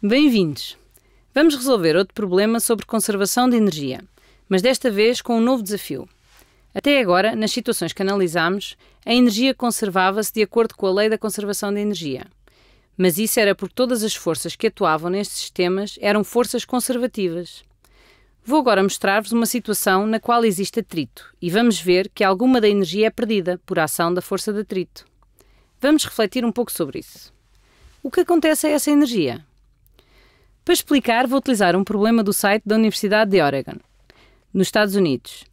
Bem-vindos! Vamos resolver outro problema sobre conservação de energia, mas desta vez com um novo desafio. Até agora, nas situações que analisámos, a energia conservava-se de acordo com a lei da conservação de energia. Mas isso era porque todas as forças que atuavam nestes sistemas eram forças conservativas. Vou agora mostrar-vos uma situação na qual existe atrito e vamos ver que alguma da energia é perdida por ação da força de atrito. Vamos refletir um pouco sobre isso. O que acontece a essa energia? Para explicar, vou utilizar um problema do site da Universidade de Oregon, nos Estados Unidos.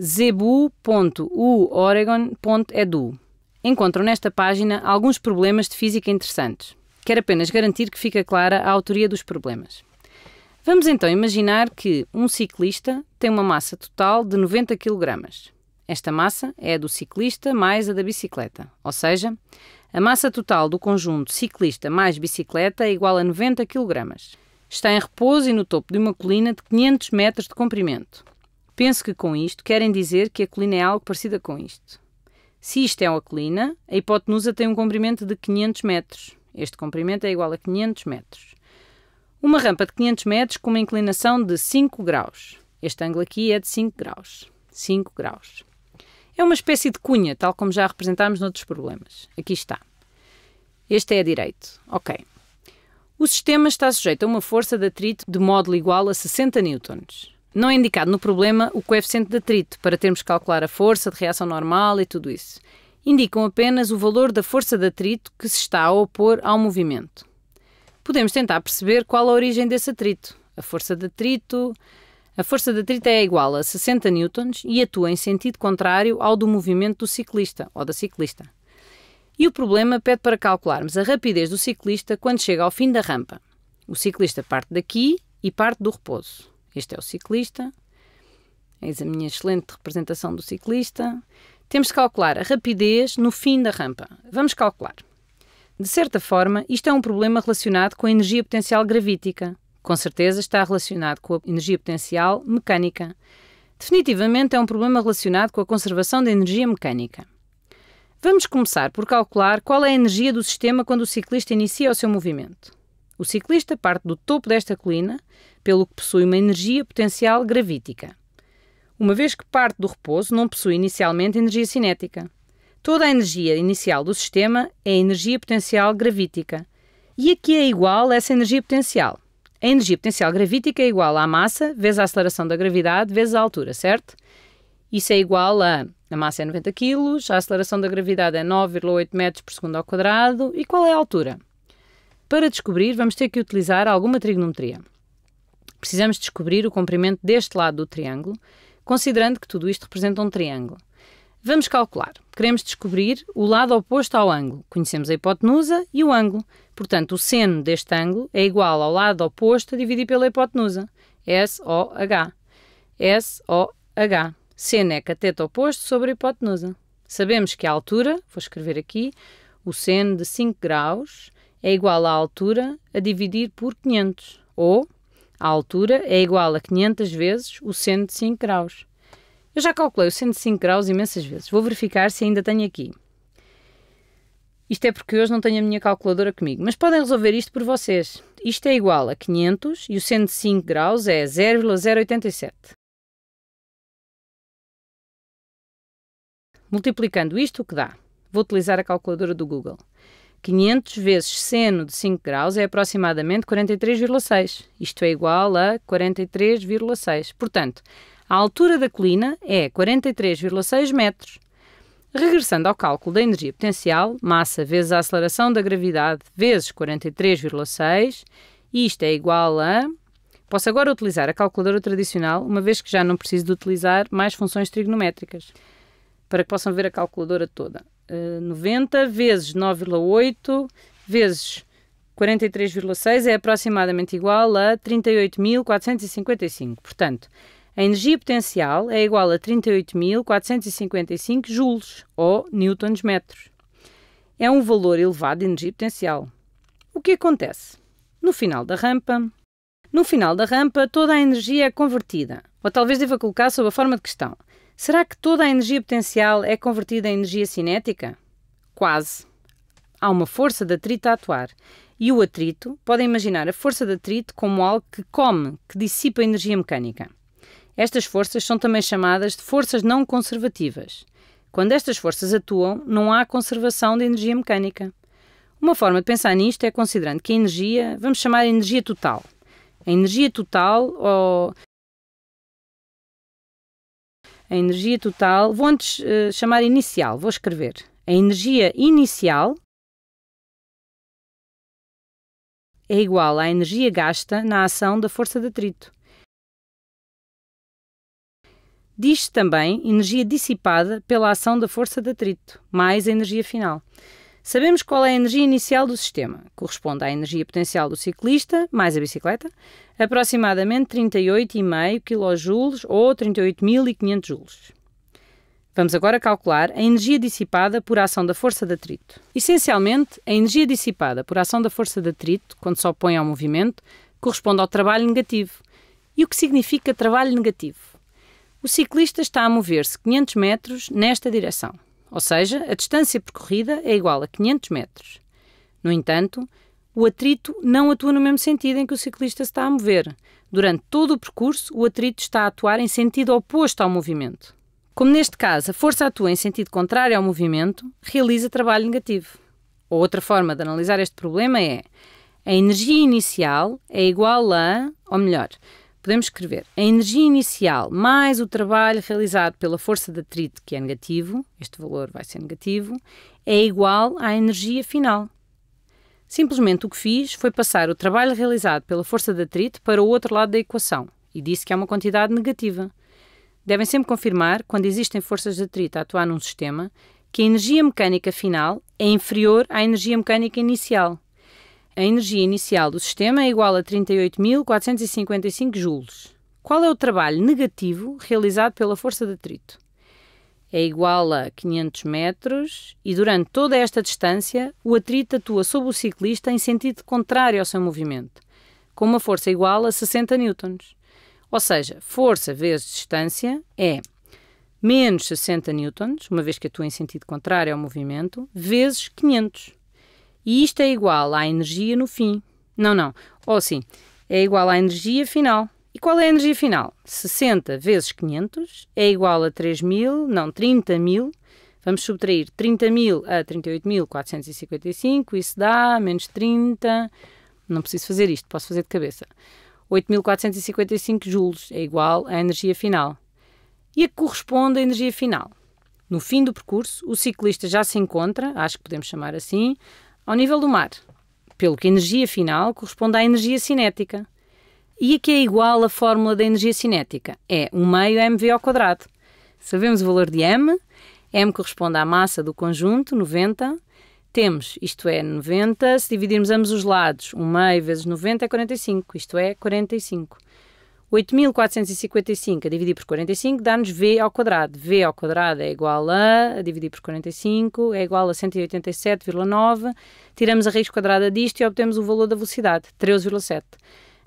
zebu.uoregon.edu. Encontram nesta página alguns problemas de física interessantes. Quero apenas garantir que fica clara a autoria dos problemas. Vamos então imaginar que um ciclista tem uma massa total de 90 kg. Esta massa é a do ciclista mais a da bicicleta, ou seja, a massa total do conjunto ciclista mais bicicleta é igual a 90 kg. Está em repouso e no topo de uma colina de 500 metros de comprimento. Penso que com isto querem dizer que a colina é algo parecida com isto. Se isto é uma colina, a hipotenusa tem um comprimento de 500 metros. Este comprimento é igual a 500 metros. Uma rampa de 500 metros com uma inclinação de 5 graus. Este ângulo aqui é de 5 graus. 5 graus. É uma espécie de cunha, tal como já representámos noutros problemas. Aqui está. Este é direito. Ok. O sistema está sujeito a uma força de atrito de módulo igual a 60 N. Não é indicado no problema o coeficiente de atrito para termos que calcular a força de reação normal e tudo isso. Indicam apenas o valor da força de atrito que se está a opor ao movimento. Podemos tentar perceber qual a origem desse atrito. A força de atrito, a força da atrito é igual a 60 N e atua em sentido contrário ao do movimento do ciclista ou da ciclista. E o problema pede para calcularmos a rapidez do ciclista quando chega ao fim da rampa. O ciclista parte daqui e parte do repouso. Este é o ciclista. Eis a minha excelente representação do ciclista. Temos de calcular a rapidez no fim da rampa. Vamos calcular. De certa forma, isto é um problema relacionado com a energia potencial gravítica. Com certeza está relacionado com a energia potencial mecânica. Definitivamente é um problema relacionado com a conservação da energia mecânica. Vamos começar por calcular qual é a energia do sistema quando o ciclista inicia o seu movimento. O ciclista parte do topo desta colina, pelo que possui uma energia potencial gravítica. Uma vez que parte do repouso, não possui inicialmente energia cinética. Toda a energia inicial do sistema é energia potencial gravítica. E aqui é igual essa energia potencial? A energia potencial gravítica é igual à massa vezes a aceleração da gravidade vezes a altura, certo? Isso é igual a a massa é 90 kg, a aceleração da gravidade é 9,8 metros por segundo ao quadrado. E qual é a altura? Para descobrir, vamos ter que utilizar alguma trigonometria. Precisamos descobrir o comprimento deste lado do triângulo, considerando que tudo isto representa um triângulo. Vamos calcular. Queremos descobrir o lado oposto ao ângulo. Conhecemos a hipotenusa e o ângulo. Portanto, o seno deste ângulo é igual ao lado oposto dividido pela hipotenusa. SOH. SOH. Seno é cateto oposto sobre a hipotenusa. Sabemos que a altura, vou escrever aqui, o seno de 5 graus é igual à altura a dividir por 500. Ou, a altura é igual a 500 vezes o seno de 5 graus. Eu já calculei os 105 graus imensas vezes. Vou verificar se ainda tenho aqui. Isto é porque hoje não tenho a minha calculadora comigo, mas podem resolver isto por vocês. Isto é igual a 500 e o 105 graus é 0,087. Multiplicando isto, o que dá? Vou utilizar a calculadora do Google. 500 vezes seno de 5 graus é aproximadamente 43,6. Isto é igual a 43,6. Portanto, a altura da colina é 43,6 metros. Regressando ao cálculo da energia potencial, massa vezes a aceleração da gravidade vezes 43,6, isto é igual a. Posso agora utilizar a calculadora tradicional, uma vez que já não preciso de utilizar mais funções trigonométricas, para que possam ver a calculadora toda. Uh, eh, 90 vezes 9,8 vezes 43,6 é aproximadamente igual a 38.455. Portanto, a energia potencial é igual a 38.455 joules, ou newtons-metros. É um valor elevado de energia potencial. O que acontece? No final da rampa, no final da rampa, toda a energia é convertida. Ou talvez deva colocar sob a forma de questão: será que toda a energia potencial é convertida em energia cinética? Quase. Há uma força de atrito a atuar. E o atrito, podem imaginar a força de atrito como algo que come, que dissipa energia mecânica. Estas forças são também chamadas de forças não conservativas. Quando estas forças atuam, não há conservação de energia mecânica. Uma forma de pensar nisto é considerando que a energia, vamos chamar de energia total. A energia total ou a energia total, vou antes uh, chamar inicial, vou escrever. A energia inicial é igual à energia gasta na ação da força de atrito. Diz-se também energia dissipada pela ação da força de atrito, mais a energia final. Sabemos qual é a energia inicial do sistema, corresponde à energia potencial do ciclista, mais a bicicleta, aproximadamente 38,5 kJ ou 38.500 joules. Vamos agora calcular a energia dissipada por ação da força de atrito. Essencialmente, a energia dissipada por ação da força de atrito, quando se opõe ao movimento, corresponde ao trabalho negativo. E o que significa trabalho negativo? O ciclista está a mover-se 500 metros nesta direção, ou seja, a distância percorrida é igual a 500 metros. No entanto, o atrito não atua no mesmo sentido em que o ciclista se está a mover. Durante todo o percurso, o atrito está a atuar em sentido oposto ao movimento. Como neste caso, a força atua em sentido contrário ao movimento, realiza trabalho negativo. Outra forma de analisar este problema é a energia inicial é igual a, ou melhor, podemos escrever a energia inicial mais o trabalho realizado pela força de atrito, que é negativo, este valor vai ser negativo, é igual à energia final. Simplesmente o que fiz foi passar o trabalho realizado pela força de atrito para o outro lado da equação e disse que é uma quantidade negativa. Devem sempre confirmar, quando existem forças de atrito a atuar num sistema, que a energia mecânica final é inferior à energia mecânica inicial a energia inicial do sistema é igual a 38.455 joules. Qual é o trabalho negativo realizado pela força de atrito? É igual a 500 metros e durante toda esta distância o atrito atua sobre o ciclista em sentido contrário ao seu movimento, com uma força igual a 60 newtons. Ou seja, força vezes distância é menos 60 newtons, uma vez que atua em sentido contrário ao movimento, vezes 500. E isto é igual à energia no fim. Não, não. Ou oh, sim, é igual à energia final. E qual é a energia final? 60 vezes 500 é igual a 3 mil, não, 30 mil. Vamos subtrair 30.000 mil a 38.455, isso dá menos 30. Não preciso fazer isto, posso fazer de cabeça. 8.455 joules é igual à energia final. E a que corresponde à energia final? No fim do percurso, o ciclista já se encontra, acho que podemos chamar assim, ao nível do mar, pelo que a energia final corresponde à energia cinética. E aqui é igual à fórmula da energia cinética, é 1 meio mv ao quadrado. Sabemos o valor de m, m corresponde à massa do conjunto, 90. Temos, isto é, 90, se dividirmos ambos os lados, 1 meio vezes 90 é 45, isto é, 45. 8.455 a dividir por 45 dá-nos V ao quadrado. V ao quadrado é igual a, a dividir por 45, é igual a 187,9. Tiramos a raiz quadrada disto e obtemos o valor da velocidade, 13,7.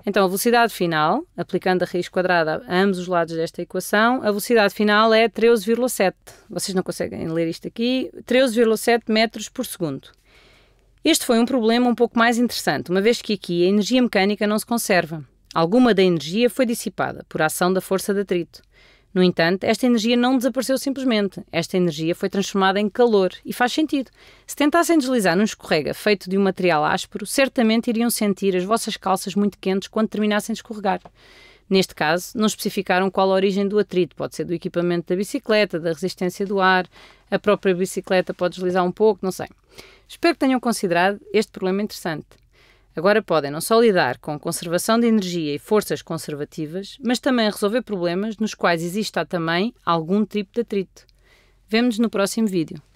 Então, a velocidade final, aplicando a raiz quadrada a ambos os lados desta equação, a velocidade final é 13,7. Vocês não conseguem ler isto aqui. 13,7 metros por segundo. Este foi um problema um pouco mais interessante, uma vez que aqui a energia mecânica não se conserva. Alguma da energia foi dissipada por ação da força de atrito. No entanto, esta energia não desapareceu simplesmente. Esta energia foi transformada em calor e faz sentido. Se tentassem deslizar num escorrega feito de um material áspero, certamente iriam sentir as vossas calças muito quentes quando terminassem de escorregar. Neste caso, não especificaram qual a origem do atrito. Pode ser do equipamento da bicicleta, da resistência do ar, a própria bicicleta pode deslizar um pouco, não sei. Espero que tenham considerado este problema interessante. Agora podem não só lidar com conservação de energia e forças conservativas, mas também resolver problemas nos quais exista também algum tipo de atrito. Vemo-nos no próximo vídeo.